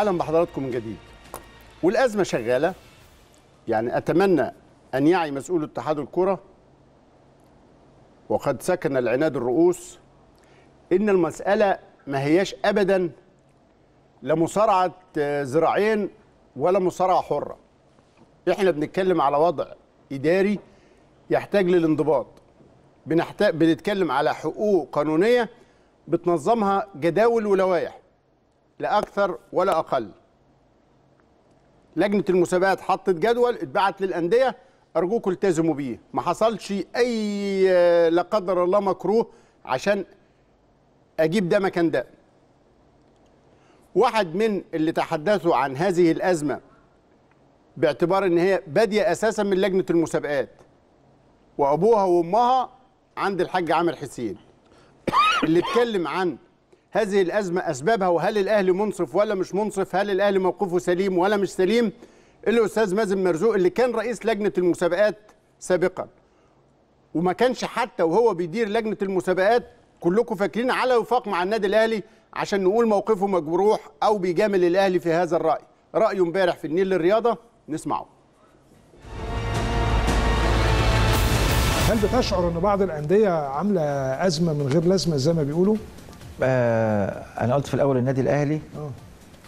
اهلا بحضراتكم من جديد والازمه شغاله يعني اتمنى ان يعي مسؤول اتحاد الكره وقد سكن العناد الرؤوس ان المساله ما هياش ابدا لا مصارعه ذراعين ولا مصارعه حره احنا بنتكلم على وضع اداري يحتاج للانضباط بنحتاج بنتكلم على حقوق قانونيه بتنظمها جداول ولوائح لا اكثر ولا اقل لجنه المسابقات حطت جدول اتبعت للانديه ارجوكم التزموا بيه ما حصلش اي لا قدر الله مكروه عشان اجيب ده مكان ده واحد من اللي تحدثوا عن هذه الازمه باعتبار ان هي باديه اساسا من لجنه المسابقات وابوها وامها عند الحاج عامر حسين اللي اتكلم عن هذه الأزمة أسبابها وهل الأهلي منصف ولا مش منصف هل الأهلي موقفه سليم ولا مش سليم الأستاذ مازن مرزوق اللي كان رئيس لجنة المسابقات سابقا وما كانش حتى وهو بيدير لجنة المسابقات كلكم فاكرين على وفاق مع النادي الأهلي عشان نقول موقفه مجروح أو بيجامل الأهلي في هذا الرأي رأيه امبارح في النيل للرياضة نسمعه هل بتشعر ان بعض الانديه عامله ازمه من غير لازمه زي ما بيقولوا؟ آه انا قلت في الاول النادي الاهلي اه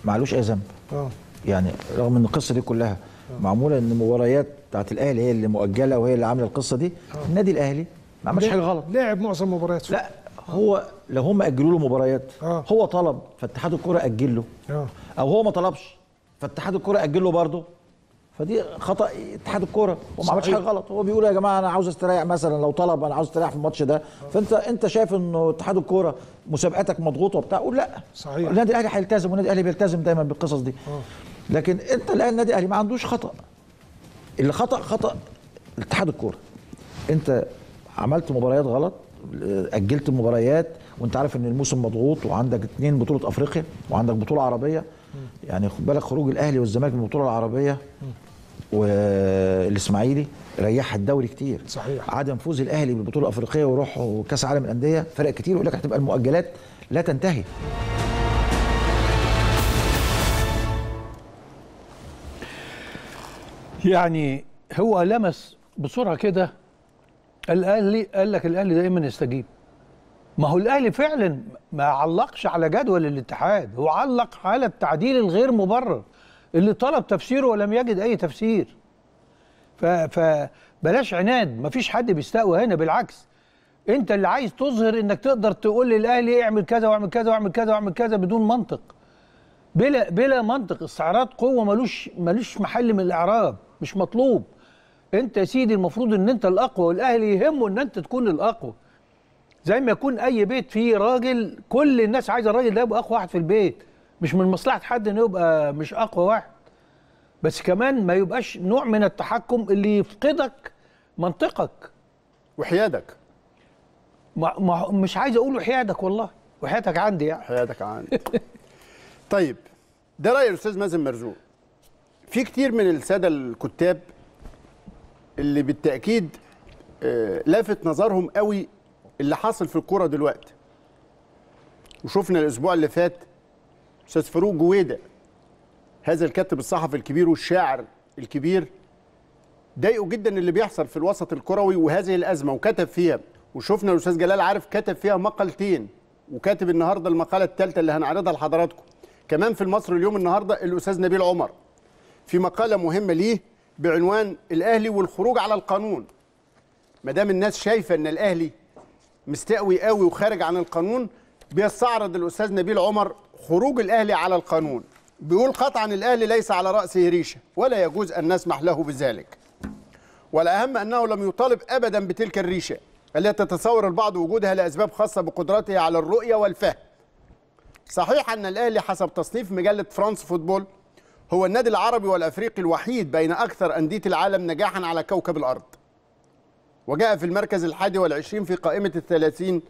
معلوش اي ذنب آه. يعني رغم ان القصه دي كلها آه. معموله ان مباريات بتاعت الاهلي هي اللي مؤجله وهي اللي عامله القصه دي آه. النادي الاهلي ما عملش حاجه غلط لعب معظم مبارياته لا هو لو هم اجلوا له مباريات هو طلب فاتحاد الكوره اجل له او هو ما طلبش فاتحاد الكوره اجل له برضه فدي خطا اتحاد الكوره وما عملش حاجه غلط هو بيقول يا جماعه انا عاوز استريح مثلا لو طلب انا عاوز استريح في الماتش ده فانت انت شايف انه اتحاد الكوره مسابقاتك مضغوطه وبتاع قول لا صحيح النادي الاهلي هيلتزم والنادي الاهلي بيلتزم دايما بالقصص دي آه. لكن انت الان النادي الاهلي ما عندوش خطا اللي خطا خطا اتحاد الكوره انت عملت مباريات غلط اجلت مباريات وانت عارف ان الموسم مضغوط وعندك اثنين بطوله افريقيا وعندك بطوله عربيه يعني خد بالك خروج الاهلي والزمالك من البطوله العربيه والاسماعيلي ريح الدوري كتير صحيح عدم فوز الاهلي بالبطوله الافريقيه وروح كاس عالم الانديه فرق كتير ويقول لك هتبقى المؤجلات لا تنتهي يعني هو لمس بسرعه كده الاهلي قال لك الاهلي دايما يستجيب ما هو الاهلي فعلا ما علقش على جدول الاتحاد هو علق على التعديل الغير مبرر اللي طلب تفسيره ولم يجد اي تفسير فبلاش عناد مفيش حد بيستقوى هنا بالعكس انت اللي عايز تظهر انك تقدر تقول للاهلي إيه، اعمل كذا واعمل كذا واعمل كذا واعمل كذا بدون منطق بلا بلا منطق استعراض قوه ملوش ملوش محل من الاعراب مش مطلوب انت يا سيدي المفروض ان انت الاقوى والاهلي يهمه ان انت تكون الاقوى زي ما يكون اي بيت فيه راجل كل الناس عايزه الراجل ده يبقى اقوى واحد في البيت مش من مصلحه حد انه يبقى مش اقوى واحد بس كمان ما يبقاش نوع من التحكم اللي يفقدك منطقك وحيادك ما ما مش عايز اقول وحيادك والله وحياتك عندي يعني حيادك عندي طيب ده راي الاستاذ مازن مرزوق في كتير من الساده الكتاب اللي بالتاكيد آه، لافت نظرهم قوي اللي حاصل في الكوره دلوقتي وشفنا الاسبوع اللي فات استاذ فاروق جويده هذا الكاتب الصحفي الكبير والشاعر الكبير ضايقه جدا اللي بيحصل في الوسط الكروي وهذه الازمه وكتب فيها وشفنا الاستاذ جلال عارف كتب فيها مقالتين وكاتب النهارده المقاله الثالثه اللي هنعرضها لحضراتكم كمان في المصري اليوم النهارده الاستاذ نبيل عمر في مقاله مهمه ليه بعنوان الاهلي والخروج على القانون ما دام الناس شايفه ان الاهلي مستقوي قوي وخارج عن القانون بيستعرض الاستاذ نبيل عمر خروج الاهلي على القانون بيقول قطعا الاهلي ليس على راسه ريشه ولا يجوز ان نسمح له بذلك والاهم انه لم يطالب ابدا بتلك الريشه التي تتصور البعض وجودها لاسباب خاصه بقدرته على الرؤيه والفهم صحيح ان الاهلي حسب تصنيف مجله فرانس فوتبول هو النادي العربي والافريقي الوحيد بين اكثر انديه العالم نجاحا على كوكب الارض وجاء في المركز الحادي والعشرين في قائمة الثلاثين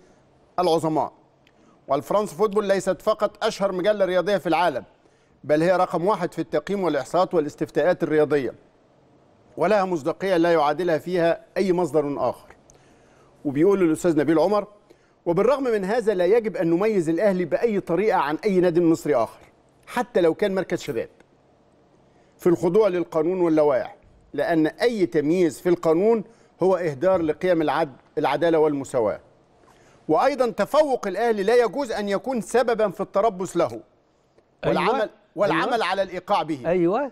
العظماء والفرنس فوتبول ليست فقط أشهر مجلة رياضية في العالم بل هي رقم واحد في التقييم والإحصاءات والاستفتاءات الرياضية ولها مصداقية لا يعادلها فيها أي مصدر آخر وبيقول الأستاذ نبيل عمر وبالرغم من هذا لا يجب أن نميز الأهلي بأي طريقة عن أي نادي مصري آخر حتى لو كان مركز شباب في الخضوع للقانون واللوائح لأن أي تمييز في القانون هو إهدار لقيم العدل العدالة والمساواة وأيضا تفوق الأهلي لا يجوز أن يكون سببا في التربص له أيوة، والعمل أيوة. والعمل أيوة. على الإيقاع به أيوة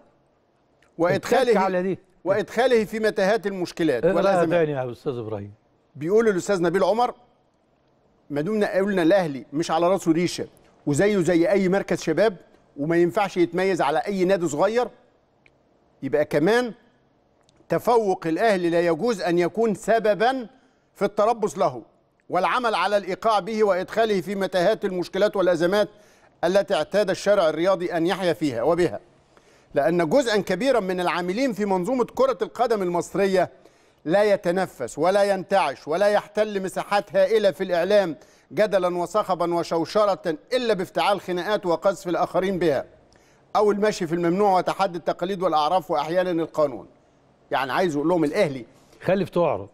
وإدخاله على دي. وإدخاله في متاهات المشكلات ولازم تاني يا أستاذ إبراهيم بيقول الأستاذ نبيل عمر ما دمنا قلنا الأهلي مش على راسه ريشة وزيه زي أي مركز شباب وما ينفعش يتميز على أي نادي صغير يبقى كمان تفوق الأهلي لا يجوز أن يكون سببا في التربص له والعمل على الإيقاع به وإدخاله في متاهات المشكلات والأزمات التي اعتاد الشارع الرياضي أن يحيا فيها وبها لأن جزءا كبيرا من العاملين في منظومة كرة القدم المصرية لا يتنفس ولا ينتعش ولا يحتل مساحات هائلة في الإعلام جدلا وصخبا وشوشرة إلا بافتعال خناقات وقذف الآخرين بها أو المشي في الممنوع وتحدي التقاليد والأعراف وأحيانا القانون يعني عايز يقول لهم الاهلي خلف تعرض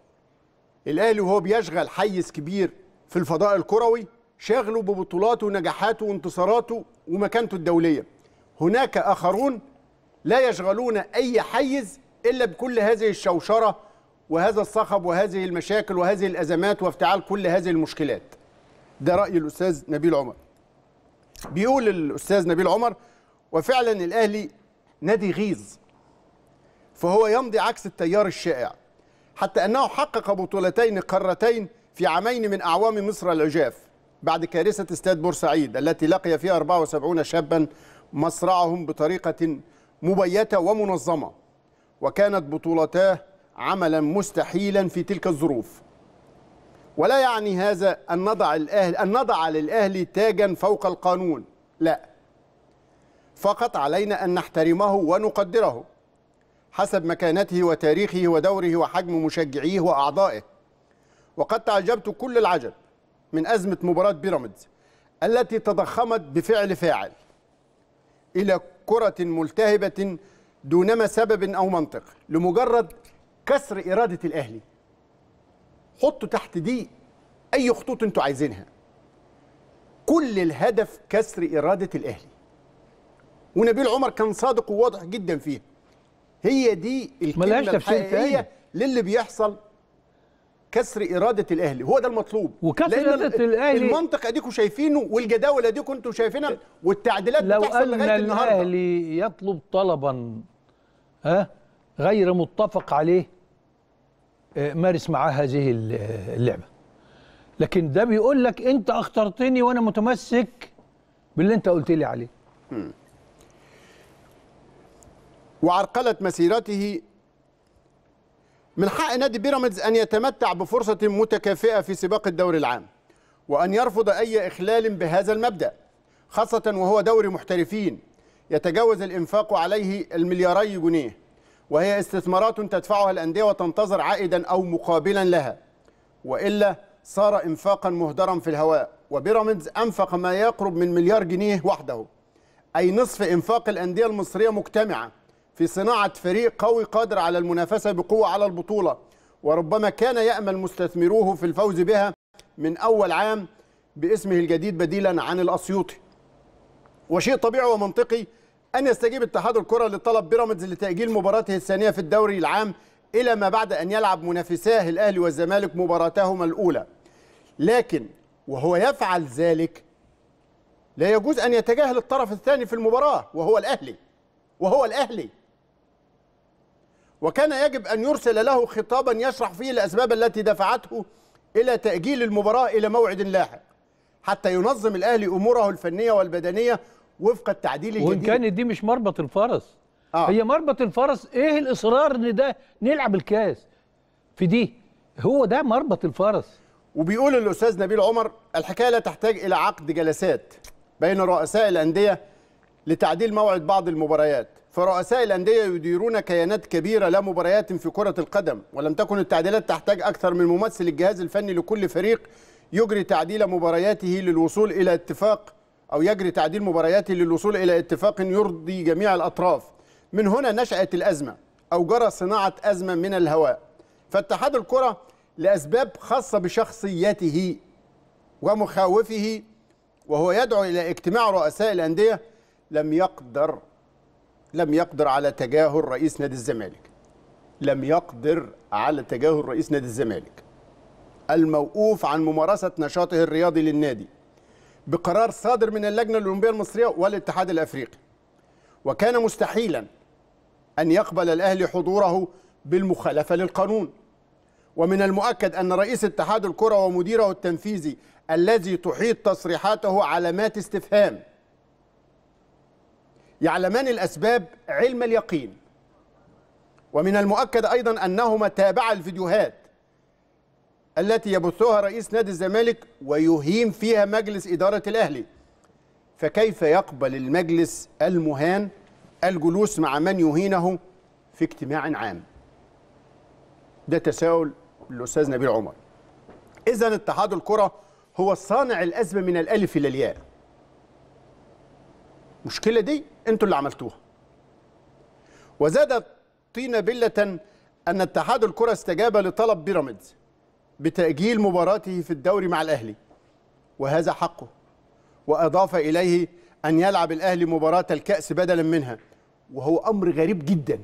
الاهلي وهو بيشغل حيز كبير في الفضاء الكروي شغله ببطولاته ونجاحاته وانتصاراته ومكانته الدوليه هناك اخرون لا يشغلون اي حيز الا بكل هذه الشوشره وهذا الصخب وهذه المشاكل وهذه الازمات وافتعال كل هذه المشكلات ده راي الاستاذ نبيل عمر بيقول الاستاذ نبيل عمر وفعلا الاهلي نادي غيظ فهو يمضي عكس التيار الشائع حتى أنه حقق بطولتين قارتين في عامين من أعوام مصر العجاف بعد كارثة استاد بورسعيد التي لقي فيها 74 شابا مصرعهم بطريقة مبيتة ومنظمة وكانت بطولتاه عملا مستحيلا في تلك الظروف ولا يعني هذا أن نضع الأهل أن نضع للأهلي تاجا فوق القانون لا فقط علينا أن نحترمه ونقدره حسب مكانته وتاريخه ودوره وحجم مشجعيه وأعضائه وقد تعجبت كل العجب من أزمة مباراة بيراميدز التي تضخمت بفعل فاعل إلى كرة ملتهبة دونما سبب أو منطق لمجرد كسر إرادة الأهلي حطوا تحت دي أي خطوط أنتوا عايزينها كل الهدف كسر إرادة الأهلي ونبيل عمر كان صادق وواضح جدا فيها هي دي الكلمه الحقيقيه للي بيحصل كسر اراده الاهلي هو ده المطلوب وكسر اراده الاهلي المنطق اديكم شايفينه والجداول اديكم انتم شايفينها والتعديلات لو بتحصل لغايه النهارده لو الاهلي يطلب طلبا ها غير متفق عليه آه، مارس معاه هذه اللعبه لكن ده بيقول لك انت اخترتني وانا متمسك باللي انت قلت لي عليه وعرقلت مسيرته من حق نادي بيراميدز أن يتمتع بفرصة متكافئة في سباق الدوري العام وأن يرفض أي إخلال بهذا المبدأ خاصة وهو دوري محترفين يتجاوز الإنفاق عليه الملياري جنيه وهي استثمارات تدفعها الأندية وتنتظر عائدا أو مقابلا لها وإلا صار إنفاقا مهدرا في الهواء وبيراميدز أنفق ما يقرب من مليار جنيه وحده أي نصف إنفاق الأندية المصرية مجتمعة في صناعة فريق قوي قادر على المنافسة بقوة على البطولة وربما كان يأمل مستثمروه في الفوز بها من أول عام باسمه الجديد بديلا عن الأسيوطي وشيء طبيعي ومنطقي أن يستجيب اتحاد الكرة لطلب بيراميدز لتأجيل مباراته الثانية في الدوري العام إلى ما بعد أن يلعب منافساه الأهلي والزمالك مباراتهما الأولى لكن وهو يفعل ذلك لا يجوز أن يتجاهل الطرف الثاني في المباراة وهو الأهلي وهو الأهلي وكان يجب أن يرسل له خطابا يشرح فيه الأسباب التي دفعته إلى تأجيل المباراة إلى موعد لاحق حتى ينظم الأهلي أموره الفنية والبدنية وفق التعديل الجديد وإن كانت دي مش مربط الفرس آه. هي مربط الفرس إيه الإصرار إن ده نلعب الكاس في دي هو ده مربط الفرس وبيقول الأستاذ نبيل عمر الحكاية لا تحتاج إلى عقد جلسات بين رؤساء الأندية لتعديل موعد بعض المباريات فرؤساء الأندية يديرون كيانات كبيرة لا مباريات في كرة القدم ولم تكن التعديلات تحتاج أكثر من ممثل الجهاز الفني لكل فريق يجري تعديل مبارياته للوصول إلى اتفاق أو يجري تعديل مبارياته للوصول إلى اتفاق يرضي جميع الأطراف من هنا نشأت الأزمة أو جرى صناعة أزمة من الهواء فاتحاد الكرة لأسباب خاصة بشخصيته ومخاوفه وهو يدعو إلى اجتماع رؤساء الأندية لم يقدر لم يقدر على تجاهل رئيس نادي الزمالك لم يقدر على تجاهل رئيس نادي الزمالك الموقوف عن ممارسة نشاطه الرياضي للنادي بقرار صادر من اللجنة الأولمبية المصرية والاتحاد الأفريقي وكان مستحيلا أن يقبل الأهلي حضوره بالمخالفة للقانون ومن المؤكد أن رئيس اتحاد الكرة ومديره التنفيذي الذي تحيط تصريحاته علامات استفهام يعلمان الأسباب علم اليقين ومن المؤكد أيضا أنهما تابعا الفيديوهات التي يبثها رئيس نادي الزمالك ويهيم فيها مجلس إدارة الأهلي فكيف يقبل المجلس المهان الجلوس مع من يهينه في اجتماع عام ده تساؤل الأستاذ نبيل عمر إذا اتحاد الكرة هو صانع الأزمة من الألف إلى الياء المشكلة دي انتوا اللي عملتوها وزاد طين بلة أن اتحاد الكرة استجاب لطلب بيراميدز بتأجيل مباراته في الدوري مع الأهلي وهذا حقه وأضاف إليه أن يلعب الأهلي مباراة الكأس بدلا منها وهو أمر غريب جدا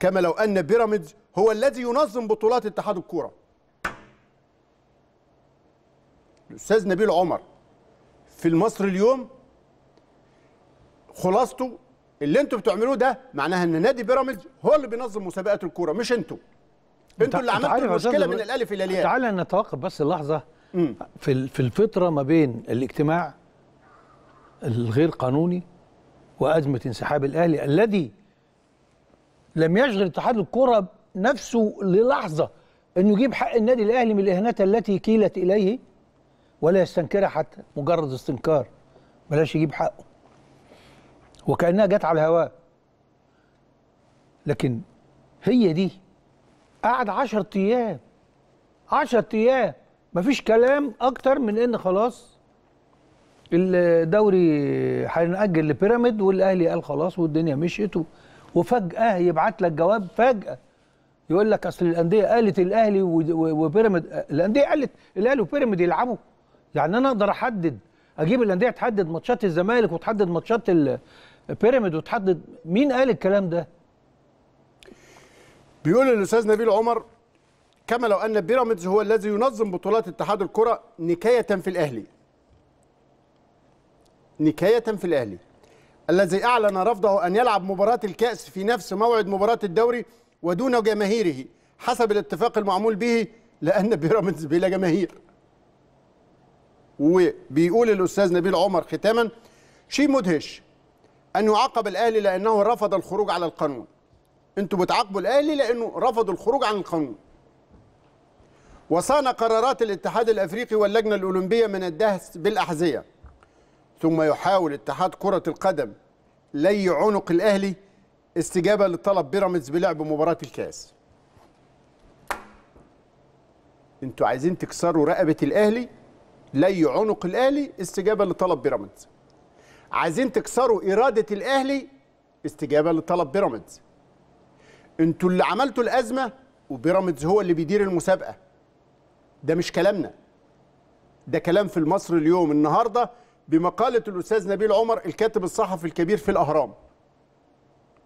كما لو أن بيراميدز هو الذي ينظم بطولات اتحاد الكورة الأستاذ نبيل عمر في المصري اليوم خلاصته اللي انتوا بتعملوه ده معناها ان نادي بيراميدز هو اللي بينظم مسابقات الكوره مش انتوا انتوا اللي عملتوا المشكله من الالف الى الياء تعالى نتوقف بس لحظه في في الفتره ما بين الاجتماع الغير قانوني وازمه انسحاب الاهلي الذي لم يشغل اتحاد الكوره نفسه للحظه انه يجيب حق النادي الاهلي من الاهانات التي كيلت اليه ولا يستنكرها حتى مجرد استنكار بلاش يجيب حقه وكأنها جت على الهواء لكن هي دي قعد 10 أيام 10 أيام مفيش كلام أكتر من إن خلاص الدوري هنأجل لبيراميد والأهلي قال خلاص والدنيا مشيت وفجأة يبعت لك جواب فجأة يقول لك أصل الأندية قالت الأهلي وبيراميد الأندية قالت الأهلي وبيراميد يلعبوا يعني أنا أقدر أحدد اجيب الانديه تحدد ماتشات الزمالك وتحدد ماتشات بيراميد وتحدد مين قال الكلام ده بيقول الاستاذ نبيل عمر كما لو ان بيراميدز هو الذي ينظم بطولات اتحاد الكره نكايه في الاهلي نكايه في الاهلي الذي اعلن رفضه ان يلعب مباراه الكاس في نفس موعد مباراه الدوري ودون جماهيره حسب الاتفاق المعمول به لان بيراميدز بلا جماهير وبيقول الاستاذ نبيل عمر ختاما شيء مدهش أن يعاقب الأهلي لأنه رفض الخروج على القانون أنتوا بتعاقبوا الأهلي لأنه رفض الخروج عن القانون وصان قرارات الاتحاد الأفريقي واللجنة الأولمبية من الدهس بالأحذية ثم يحاول اتحاد كرة القدم لي عنق الأهلي استجابة لطلب بيراميدز بلعب مباراة الكاس انتوا عايزين تكسروا رقبة الأهلي لي عنق الأهلي استجابة لطلب بيراميدز عايزين تكسروا اراده الاهلي استجابه لطلب بيراميدز انتوا اللي عملتوا الازمه وبيراميدز هو اللي بيدير المسابقه ده مش كلامنا ده كلام في المصري اليوم النهارده بمقاله الاستاذ نبيل عمر الكاتب الصحفي الكبير في الاهرام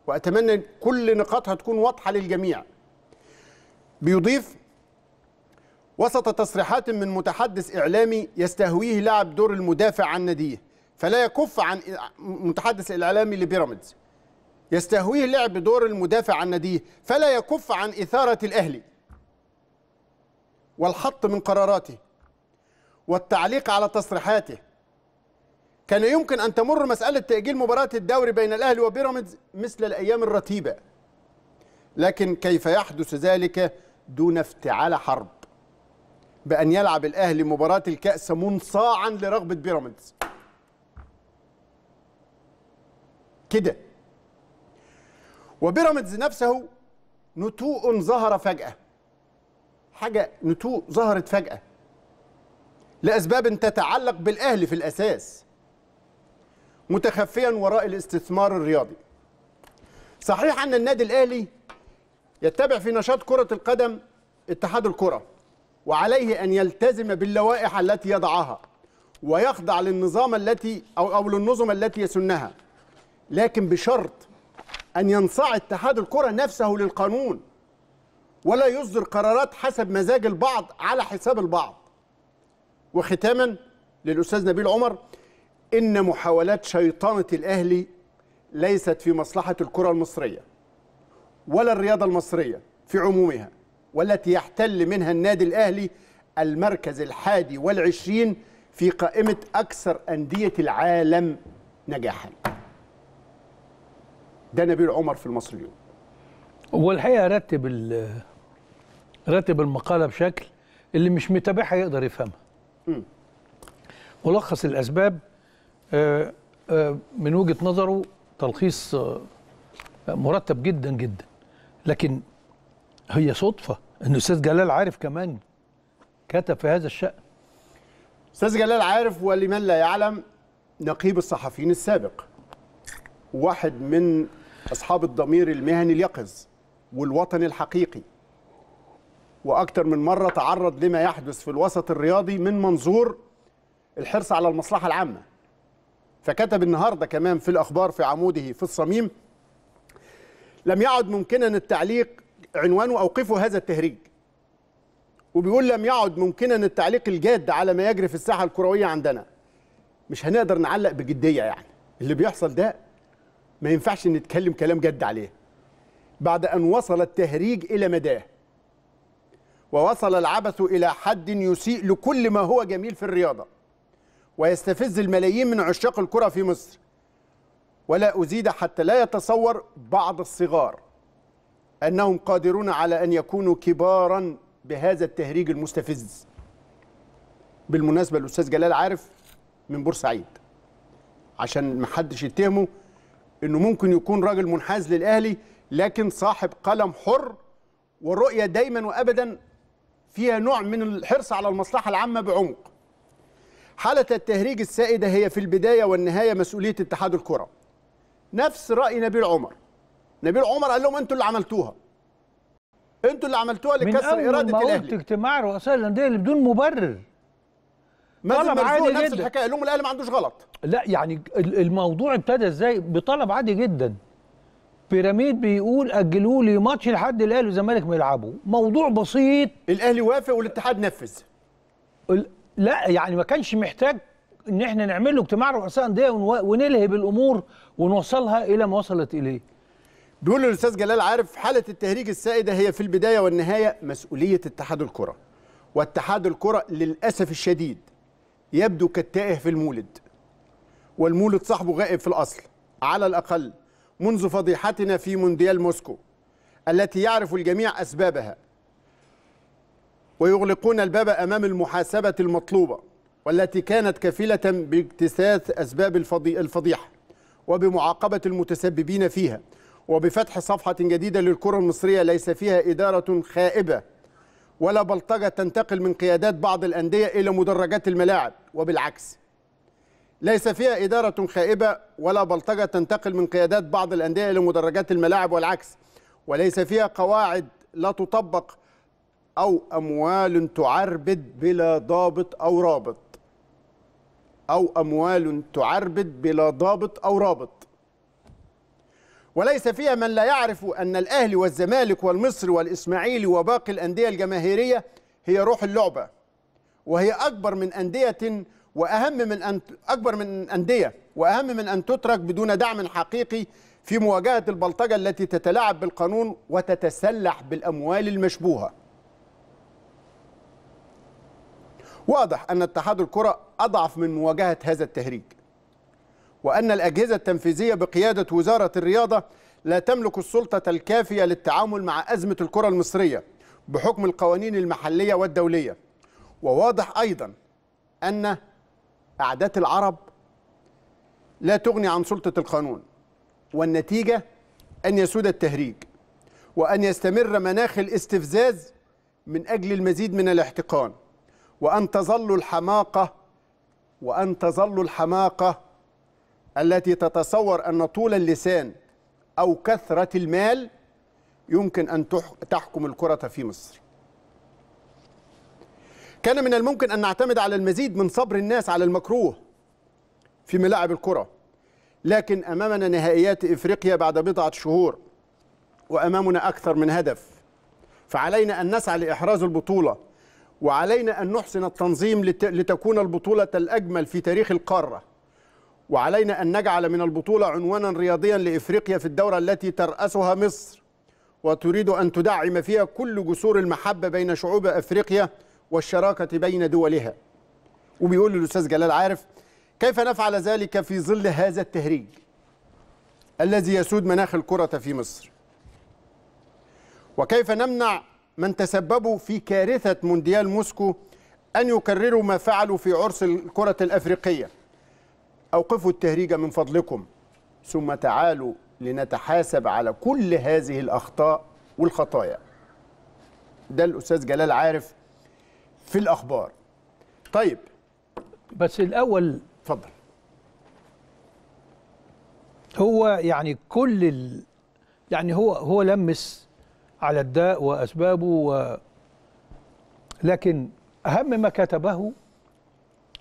واتمنى كل نقاطها تكون واضحه للجميع بيضيف وسط تصريحات من متحدث اعلامي يستهويه لعب دور المدافع عن ناديه فلا يكف عن متحدث الاعلامي لبيراميدز يستهويه لعب دور المدافع عن ناديه فلا يكف عن اثاره الاهلي والحط من قراراته والتعليق على تصريحاته كان يمكن ان تمر مساله تاجيل مباراه الدوري بين الاهلي وبيراميدز مثل الايام الرتيبه لكن كيف يحدث ذلك دون افتعال حرب بان يلعب الاهلي مباراه الكاس منصاعا لرغبه بيراميدز كده وبيراميدز نفسه نتوء ظهر فجأة حاجة نتوء ظهرت فجأة لأسباب تتعلق بالأهلي في الأساس متخفيا وراء الاستثمار الرياضي صحيح أن النادي الأهلي يتبع في نشاط كرة القدم اتحاد الكرة وعليه أن يلتزم باللوائح التي يضعها ويخضع للنظام التي أو, أو للنظم التي يسنها لكن بشرط أن ينصاع اتحاد الكرة نفسه للقانون ولا يصدر قرارات حسب مزاج البعض على حساب البعض وختاما للأستاذ نبيل عمر إن محاولات شيطنة الأهلي ليست في مصلحة الكرة المصرية ولا الرياضة المصرية في عمومها والتي يحتل منها النادي الأهلي المركز الحادي والعشرين في قائمة أكثر أندية العالم نجاحاً ده نبيل عمر في المصري اليوم والحقيقه رتب رتب المقاله بشكل اللي مش متابعها يقدر يفهمها ملخص الاسباب آه، آه، من وجهه نظره تلخيص آه، مرتب جدا جدا لكن هي صدفه ان الاستاذ جلال عارف كمان كتب في هذا الشأن استاذ جلال عارف ولمن لا يعلم نقيب الصحفيين السابق واحد من أصحاب الضمير المهني اليقظ والوطني الحقيقي وأكثر من مرة تعرض لما يحدث في الوسط الرياضي من منظور الحرص على المصلحة العامة فكتب النهاردة كمان في الأخبار في عموده في الصميم لم يعد ممكنا التعليق عنوانه أوقفوا هذا التهريج وبيقول لم يعد ممكنا التعليق الجاد على ما يجري في الساحة الكروية عندنا مش هنقدر نعلق بجدية يعني اللي بيحصل ده ما ينفعش نتكلم كلام جد عليه بعد أن وصل التهريج إلى مداه ووصل العبث إلى حد يسيء لكل ما هو جميل في الرياضة ويستفز الملايين من عشاق الكرة في مصر ولا أزيد حتى لا يتصور بعض الصغار أنهم قادرون على أن يكونوا كبارا بهذا التهريج المستفز بالمناسبة الأستاذ جلال عارف من بورسعيد عشان محدش يتهمه انه ممكن يكون راجل منحاز للاهلي لكن صاحب قلم حر والرؤيه دايما وابدا فيها نوع من الحرص على المصلحه العامه بعمق. حاله التهريج السائده هي في البدايه والنهايه مسؤوليه اتحاد الكره. نفس راي نبيل عمر. نبيل عمر قال لهم انتوا اللي عملتوها. انتوا اللي عملتوها لكسر اراده الاهلي. من اول اجتماع رؤساء الانديه اللي بدون مبرر. طلب عادي نفس جدا الحكايه لهم الاهلي ما عندوش غلط لا يعني الموضوع ابتدى ازاي بطلب عادي جدا بيراميد بيقول اجلوا لي ماتش لحد الاهلي والزمالك ما يلعبوا موضوع بسيط الاهلي وافق والاتحاد نفذ لا يعني ما كانش محتاج ان احنا نعمل له اجتماع رؤساء انديه ونلهي بالامور ونوصلها الى ما وصلت اليه بيقول الاستاذ جلال عارف حاله التهريج السائده هي في البدايه والنهايه مسؤوليه اتحاد الكره واتحاد الكره للاسف الشديد يبدو كالتائه في المولد والمولد صاحبه غائب في الأصل على الأقل منذ فضيحتنا في مونديال موسكو التي يعرف الجميع أسبابها ويغلقون الباب أمام المحاسبة المطلوبة والتي كانت كفيلة باجتثاث أسباب الفضيحة وبمعاقبة المتسببين فيها وبفتح صفحة جديدة للكرة المصرية ليس فيها إدارة خائبة ولا بلطجة تنتقل من قيادات بعض الأندية إلى مدرجات الملاعب وبالعكس ليس فيها إدارة خائبة ولا بلطجة تنتقل من قيادات بعض الأندية إلى مدرجات الملاعب والعكس وليس فيها قواعد لا تطبق أو أموال تعربد بلا ضابط أو رابط أو أموال تعربد بلا ضابط أو رابط وليس فيها من لا يعرف أن الأهلي والزمالك والمصري والإسماعيلي وباقي الأندية الجماهيرية هي روح اللعبة وهي أكبر من أندية وأهم من أن أكبر من أندية وأهم من أن تترك بدون دعم حقيقي في مواجهة البلطجة التي تتلاعب بالقانون وتتسلح بالأموال المشبوهة واضح أن اتحاد الكرة أضعف من مواجهة هذا التهريج وأن الأجهزة التنفيذية بقيادة وزارة الرياضة لا تملك السلطة الكافية للتعامل مع أزمة الكرة المصرية بحكم القوانين المحلية والدولية وواضح أيضا أن أعداد العرب لا تغني عن سلطة القانون والنتيجة أن يسود التهريج وأن يستمر مناخ الاستفزاز من أجل المزيد من الاحتقان وأن تظل الحماقة وأن تظل الحماقة التي تتصور أن طول اللسان أو كثرة المال يمكن أن تحكم الكرة في مصر كان من الممكن أن نعتمد على المزيد من صبر الناس على المكروه في ملاعب الكرة لكن أمامنا نهائيات إفريقيا بعد بضعة شهور وأمامنا أكثر من هدف فعلينا أن نسعى لإحراز البطولة وعلينا أن نحسن التنظيم لتكون البطولة الأجمل في تاريخ القارة وعلينا أن نجعل من البطولة عنوانا رياضيا لإفريقيا في الدورة التي ترأسها مصر وتريد أن تدعم فيها كل جسور المحبة بين شعوب أفريقيا والشراكة بين دولها وبيقول الأستاذ جلال عارف كيف نفعل ذلك في ظل هذا التهريج الذي يسود مناخ الكرة في مصر وكيف نمنع من تسببوا في كارثة مونديال موسكو أن يكرروا ما فعلوا في عرس الكرة الأفريقية أوقفوا التهريج من فضلكم ثم تعالوا لنتحاسب على كل هذه الأخطاء والخطايا ده الأستاذ جلال عارف في الأخبار طيب بس الأول اتفضل هو يعني كل ال... يعني هو هو لمس على الداء وأسبابه و... لكن أهم ما كتبه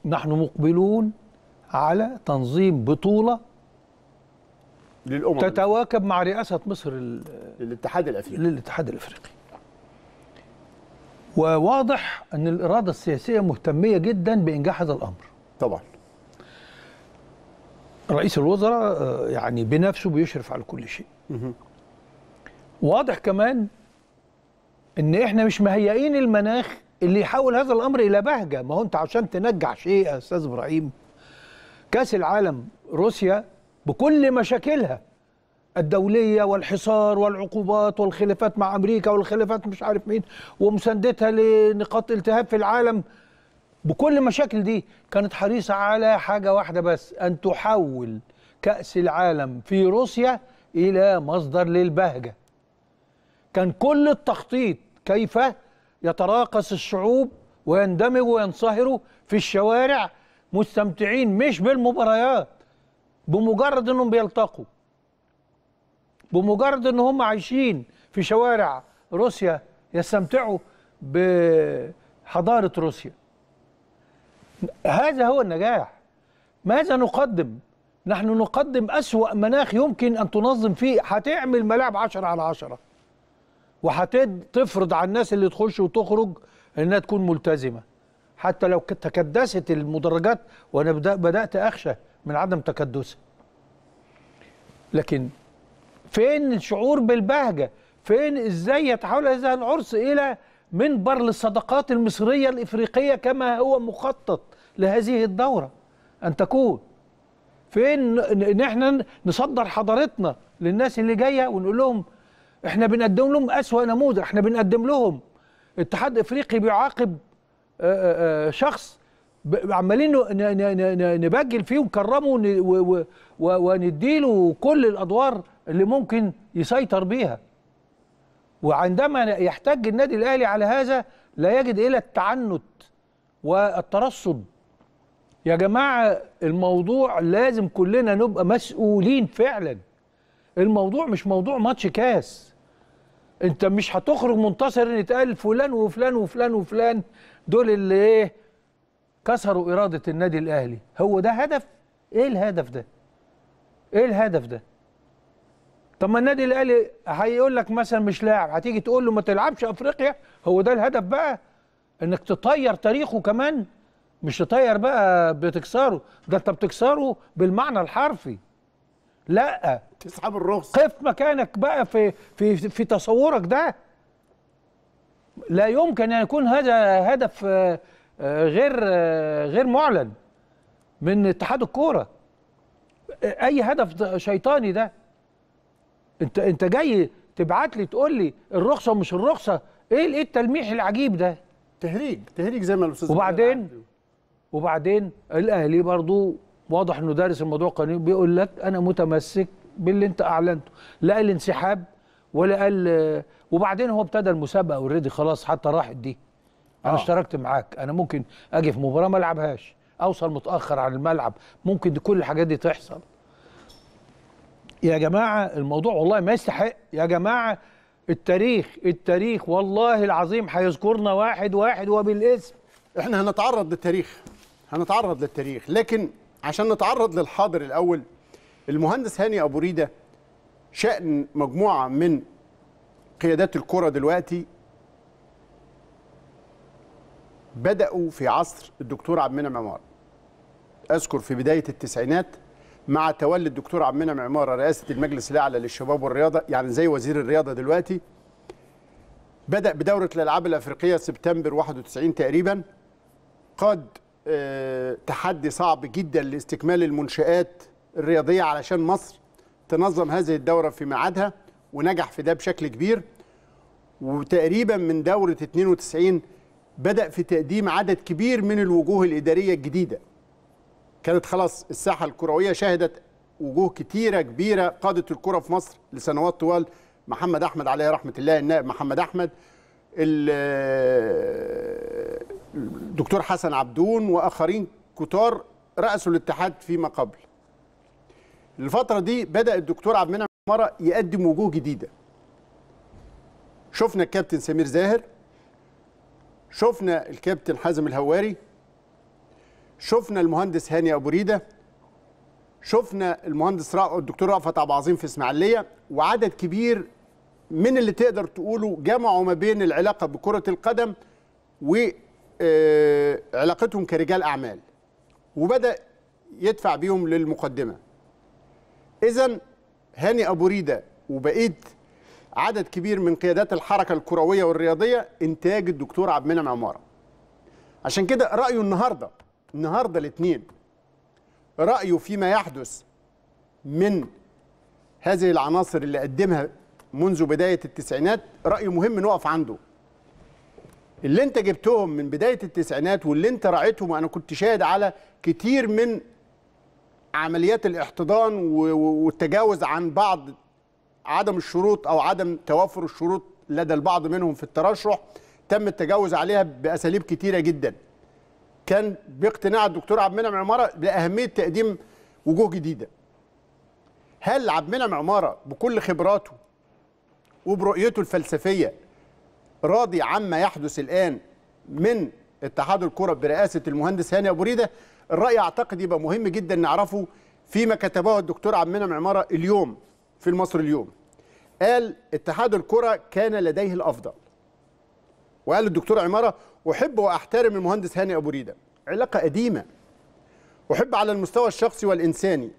نحن مقبلون على تنظيم بطوله للامم تتواكب مع رئاسه مصر للاتحاد الافريقي للاتحاد الافريقي وواضح ان الاراده السياسيه مهتميه جدا بانجاح هذا الامر طبعا رئيس الوزراء آه، يعني بنفسه بيشرف على كل شيء واضح كمان ان احنا مش مهيئين المناخ اللي يحول هذا الامر الى بهجه ما هو انت عشان تنجح شيء يا استاذ ابراهيم كاس العالم روسيا بكل مشاكلها الدولية والحصار والعقوبات والخلافات مع أمريكا والخلافات مش عارف مين ومساندتها لنقاط التهاب في العالم بكل مشاكل دي كانت حريصة على حاجة واحدة بس أن تحول كأس العالم في روسيا إلى مصدر للبهجة كان كل التخطيط كيف يتراقص الشعوب ويندمج وينصهروا في الشوارع مستمتعين مش بالمباريات بمجرد انهم بيلتقوا بمجرد ان هم عايشين في شوارع روسيا يستمتعوا بحضاره روسيا هذا هو النجاح ماذا نقدم نحن نقدم أسوأ مناخ يمكن أن تنظم فيه هتعمل ملاعب 10 على 10 وهتفرض على الناس اللي تخش وتخرج انها تكون ملتزمه حتى لو تكدست المدرجات وانا بدات اخشى من عدم تكدسها لكن فين الشعور بالبهجه فين ازاي يتحول هذا العرس الى منبر للصدقات المصريه الافريقيه كما هو مخطط لهذه الدوره ان تكون فين ان احنا نصدر حضارتنا للناس اللي جايه ونقول لهم احنا بنقدم لهم اسوا نموذج احنا بنقدم لهم اتحاد افريقي بيعاقب آه، آه، آه، شخص عمالين نبجل فيه ونكرمه ونديله كل الادوار اللي ممكن يسيطر بيها وعندما يحتج النادي الاهلي على هذا لا يجد الا التعنت والترصد يا جماعه الموضوع لازم كلنا نبقى مسؤولين فعلا الموضوع مش موضوع ماتش كاس انت مش هتخرج منتصر ان يتقال فلان وفلان وفلان وفلان دول اللي ايه كسروا اراده النادي الاهلي هو ده هدف ايه الهدف ده ايه الهدف ده طب ما النادي الاهلي هيقول لك مثلا مش لاعب هتيجي تقول له ما تلعبش افريقيا هو ده الهدف بقى انك تطير تاريخه كمان مش تطير بقى بتكسره ده انت بتكسره بالمعنى الحرفي لا تسحب الرخص قف مكانك بقى في في في تصورك ده لا يمكن ان يكون هذا هدف آه، آه، غير آه، غير معلن من اتحاد الكوره اي هدف شيطاني ده انت انت جاي تبعت لي تقول لي الرخصه ومش الرخصه ايه ايه التلميح العجيب ده تهريج تهريج زي ما الاستاذ وبعدين وبعدين الاهلي برضو واضح انه دارس الموضوع قانوني بيقول لك انا متمسك باللي انت اعلنته لا الانسحاب ولا قال وبعدين هو ابتدى المسابقه اوريدي خلاص حتى راحت دي انا آه. اشتركت معاك انا ممكن اجي في مباراه ما العبهاش اوصل متاخر عن الملعب ممكن دي كل الحاجات دي تحصل يا جماعه الموضوع والله ما يستحق يا جماعه التاريخ التاريخ والله العظيم هيذكرنا واحد واحد وبالاسم احنا هنتعرض للتاريخ هنتعرض للتاريخ لكن عشان نتعرض للحاضر الاول المهندس هاني ابو ريده شأن مجموعة من قيادات الكرة دلوقتي بدأوا في عصر الدكتور عبد المنعم عمار أذكر في بداية التسعينات مع تولي الدكتور عبد المنعم عمار رئاسة المجلس الأعلى للشباب والرياضة يعني زي وزير الرياضة دلوقتي بدأ بدورة الألعاب الأفريقية سبتمبر 91 تقريبا قاد آه، تحدي صعب جدا لاستكمال المنشآت الرياضية علشان مصر تنظم هذه الدورة في ميعادها ونجح في ده بشكل كبير وتقريبا من دورة 92 بدأ في تقديم عدد كبير من الوجوه الإدارية الجديدة كانت خلاص الساحة الكروية شهدت وجوه كتيرة كبيرة قادت الكرة في مصر لسنوات طوال محمد أحمد عليه رحمة الله النائب محمد أحمد الدكتور حسن عبدون وآخرين كتار رأسوا الاتحاد فيما قبل الفتره دي بدا الدكتور عبد المنعم مرة يقدم وجوه جديده شفنا الكابتن سمير زاهر شفنا الكابتن حازم الهواري شفنا المهندس هاني ابو ريده شفنا المهندس الدكتور رأفت عبد العظيم في اسماعيليه وعدد كبير من اللي تقدر تقوله جمعوا ما بين العلاقه بكره القدم وعلاقتهم آه، كرجال اعمال وبدا يدفع بيهم للمقدمه إذا هاني أبو ريدة وبقيت عدد كبير من قيادات الحركة الكروية والرياضية إنتاج الدكتور عبد المنعم عمارة. عشان كده رأيه النهاردة النهاردة الاثنين رأيه فيما يحدث من هذه العناصر اللي قدمها منذ بداية التسعينات رأيه مهم نقف عنده اللي انت جبتهم من بداية التسعينات واللي انت راعيتهم وأنا كنت شاهد على كتير من عمليات الاحتضان والتجاوز عن بعض عدم الشروط او عدم توافر الشروط لدى البعض منهم في الترشح تم التجاوز عليها باساليب كتيره جدا كان باقتناع الدكتور عبد المنعم عماره باهميه تقديم وجوه جديده هل عبد المنعم عماره بكل خبراته وبرؤيته الفلسفيه راضي عما يحدث الان من اتحاد الكره برئاسه المهندس هاني ابو ريده الراي اعتقد يبقى مهم جدا نعرفه فيما كتبه الدكتور عبد المنعم عماره اليوم في المصري اليوم قال اتحاد الكره كان لديه الافضل وقال الدكتور عماره احب واحترم المهندس هاني ابو ريده علاقه قديمه احب على المستوى الشخصي والانساني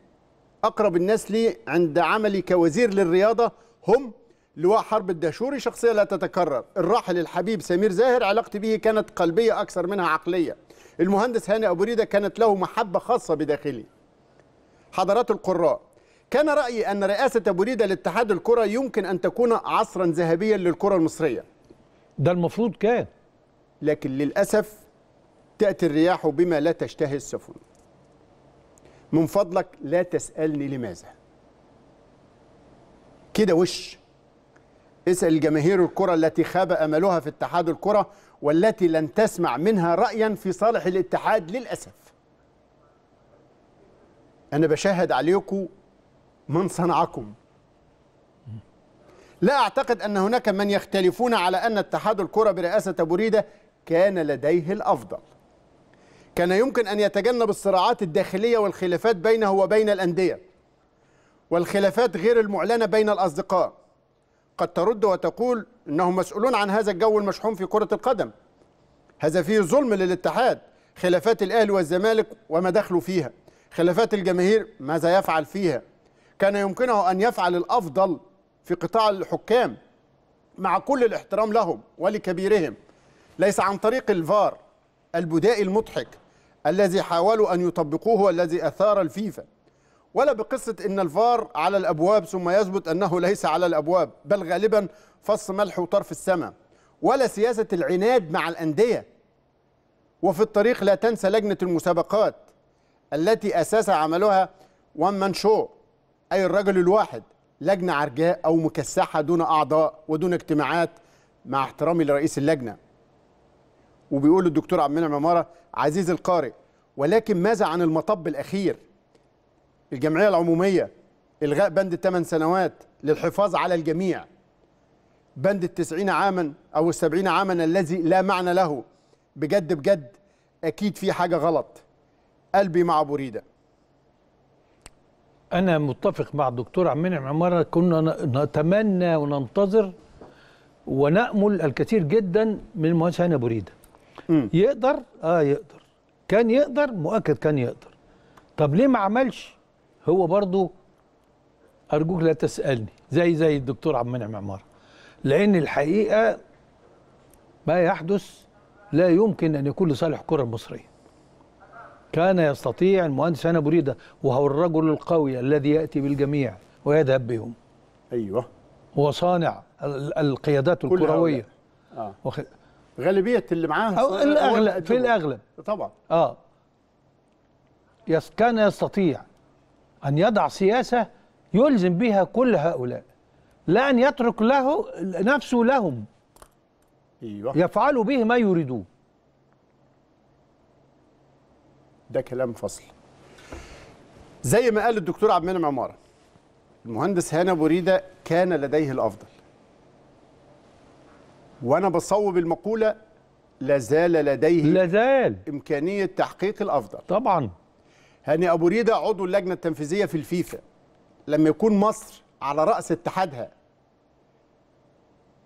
اقرب الناس لي عند عملي كوزير للرياضه هم لواء حرب الدهشوري شخصيه لا تتكرر الراحل الحبيب سمير زاهر علاقتي به كانت قلبيه اكثر منها عقليه المهندس هاني أبو ريدة كانت له محبة خاصة بداخلي حضرات القراء كان رأيي أن رئاسة أبو ريدة لاتحاد الكرة يمكن أن تكون عصرا ذهبيا للكرة المصرية ده المفروض كان لكن للأسف تأتي الرياح بما لا تشتهي السفن من فضلك لا تسألني لماذا كده وش اسأل جماهير الكرة التي خاب أملها في اتحاد الكرة والتي لن تسمع منها رأيا في صالح الاتحاد للأسف أنا بشاهد عليكم من صنعكم لا أعتقد أن هناك من يختلفون على أن اتحاد الكرة برئاسة بريدة كان لديه الأفضل كان يمكن أن يتجنب الصراعات الداخلية والخلافات بينه وبين الأندية والخلافات غير المعلنة بين الأصدقاء قد ترد وتقول انهم مسؤولون عن هذا الجو المشحوم في كره القدم هذا فيه ظلم للاتحاد خلافات الاهلي والزمالك وما دخلوا فيها خلافات الجماهير ماذا يفعل فيها كان يمكنه ان يفعل الافضل في قطاع الحكام مع كل الاحترام لهم ولكبيرهم ليس عن طريق الفار البدائي المضحك الذي حاولوا ان يطبقوه والذي اثار الفيفا ولا بقصة إن الفار على الأبواب ثم يثبت أنه ليس على الأبواب بل غالبا فص ملح وطرف السماء ولا سياسة العناد مع الأندية وفي الطريق لا تنسى لجنة المسابقات التي أساس عملها وان مان شو أي الرجل الواحد لجنة عرجاء أو مكسحة دون أعضاء ودون اجتماعات مع احترامي لرئيس اللجنة وبيقول الدكتور عبد المنعم عمارة عزيز القارئ ولكن ماذا عن المطب الأخير الجمعيه العموميه الغاء بند الثمان سنوات للحفاظ على الجميع بند التسعين عاما او السبعين عاما الذي لا معنى له بجد بجد اكيد في حاجه غلط قلبي مع بريده انا متفق مع الدكتور عبد المنعم عماره كنا نتمنى وننتظر ونامل الكثير جدا من المهندس هاني بريده ريده. يقدر اه يقدر كان يقدر مؤكد كان يقدر طب ليه ما عملش هو برضو أرجوك لا تسألني زي زي الدكتور عبد المنعم عمارة لأن الحقيقة ما يحدث لا يمكن أن يكون لصالح الكرة المصرية كان يستطيع المهندس أنا بريدة وهو الرجل القوي الذي يأتي بالجميع ويذهب بهم أيوه هو صانع القيادات الكروية آه. وخ... غالبية اللي معاه أو الأغلب في الأغلب طبعا آه يس كان يستطيع أن يضع سياسة يلزم بها كل هؤلاء لا أن يترك له نفسه لهم أيوة. يفعلوا به ما يريدوه ده كلام فصل زي ما قال الدكتور عبد المنعم عماره المهندس هاني ابو ريده كان لديه الافضل وانا بصوب المقوله لازال لديه لازال امكانيه تحقيق الافضل طبعا هاني ابو ريده عضو اللجنه التنفيذيه في الفيفا لما يكون مصر على راس اتحادها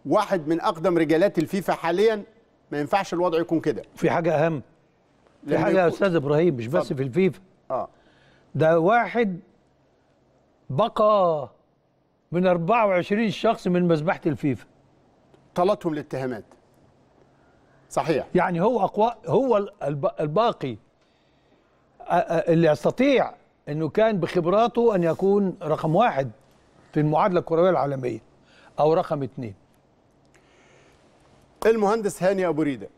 واحد من اقدم رجالات الفيفا حاليا ما ينفعش الوضع يكون كده في حاجه اهم في حاجه يكون... يا استاذ ابراهيم مش بس في الفيفا اه ده واحد بقى من 24 شخص من مذبحه الفيفا طلتهم الاتهامات صحيح يعني هو اقوى هو الباقي اللي يستطيع انه كان بخبراته ان يكون رقم واحد في المعادله الكرويه العالميه او رقم اثنين المهندس هاني ابو ريده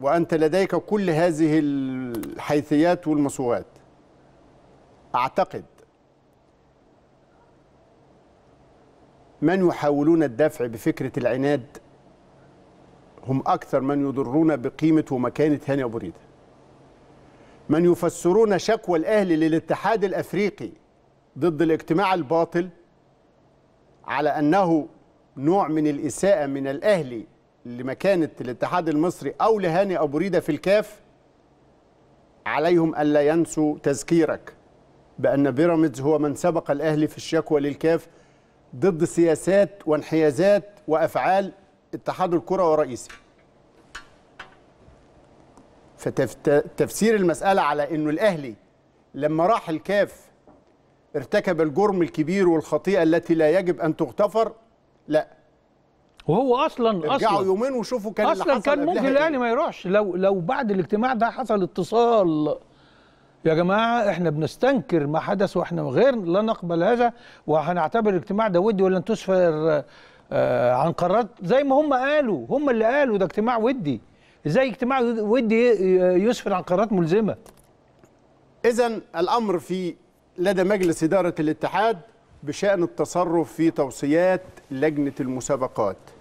وانت لديك كل هذه الحيثيات والمصوغات اعتقد من يحاولون الدفع بفكره العناد هم اكثر من يضرون بقيمه ومكانه هاني ابو ريده من يفسرون شكوى الأهلي للاتحاد الأفريقي ضد الاجتماع الباطل على أنه نوع من الإساءة من الأهلي لمكانة الاتحاد المصري أو لهاني أبو ريدة في الكاف عليهم ألا ينسوا تذكيرك بأن بيراميدز هو من سبق الأهلي في الشكوى للكاف ضد سياسات وانحيازات وأفعال اتحاد الكرة ورئيسه فتفسير المسألة على أنه الأهلي لما راح الكاف ارتكب الجرم الكبير والخطيئة التي لا يجب أن تغتفر لا وهو اصلا اصلا يومين وشوفوا كان اصلا اللي كان ممكن يعني الاهلي ما يروحش لو لو بعد الاجتماع ده حصل اتصال يا جماعه احنا بنستنكر ما حدث واحنا غير لا نقبل هذا وهنعتبر الاجتماع ده ودي ولن تسفر آه، عن قرارات زي ما هم قالوا هم اللي قالوا ده اجتماع ودي ازاي اجتماع ودي يسفر عن قرارات ملزمه اذا الامر في لدى مجلس اداره الاتحاد بشان التصرف في توصيات لجنه المسابقات